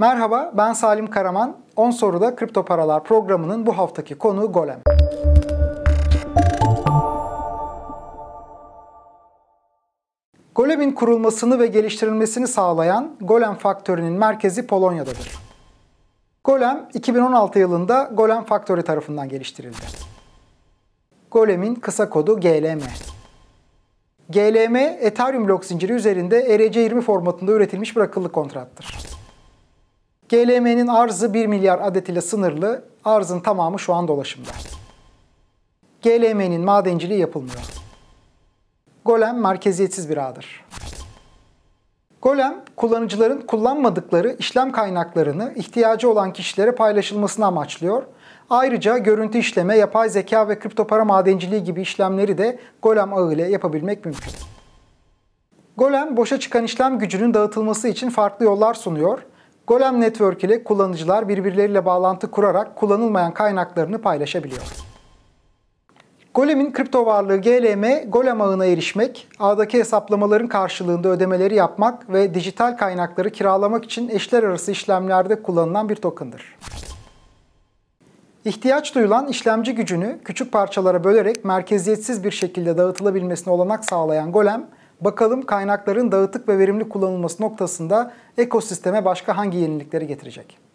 Merhaba, ben Salim Karaman. 10 soruda kripto paralar programının bu haftaki konuğu Golem. Golem'in kurulmasını ve geliştirilmesini sağlayan Golem Faktörü'nün merkezi Polonya'dadır. Golem 2016 yılında Golem Factory tarafından geliştirildi. Golem'in kısa kodu GLM. GLM, Ethereum blok zinciri üzerinde ERC20 formatında üretilmiş bir akıllı kontrattır. GLM'nin arzı 1 milyar adet ile sınırlı. Arzın tamamı şu an dolaşımda. GLM'nin madenciliği yapılmıyor. Golem merkeziyetsiz bir ağdır. Golem, kullanıcıların kullanmadıkları işlem kaynaklarını ihtiyacı olan kişilere paylaşılmasını amaçlıyor. Ayrıca görüntü işleme, yapay zeka ve kripto para madenciliği gibi işlemleri de Golem ağı ile yapabilmek mümkün. Golem, boşa çıkan işlem gücünün dağıtılması için farklı yollar sunuyor. Golem Network ile kullanıcılar birbirleriyle bağlantı kurarak kullanılmayan kaynaklarını paylaşabiliyor. Golem'in kripto varlığı GLM, Golem ağına erişmek, ağdaki hesaplamaların karşılığında ödemeleri yapmak ve dijital kaynakları kiralamak için eşler arası işlemlerde kullanılan bir token'dır. İhtiyaç duyulan işlemci gücünü küçük parçalara bölerek merkeziyetsiz bir şekilde dağıtılabilmesine olanak sağlayan Golem, Bakalım kaynakların dağıtık ve verimli kullanılması noktasında ekosisteme başka hangi yenilikleri getirecek?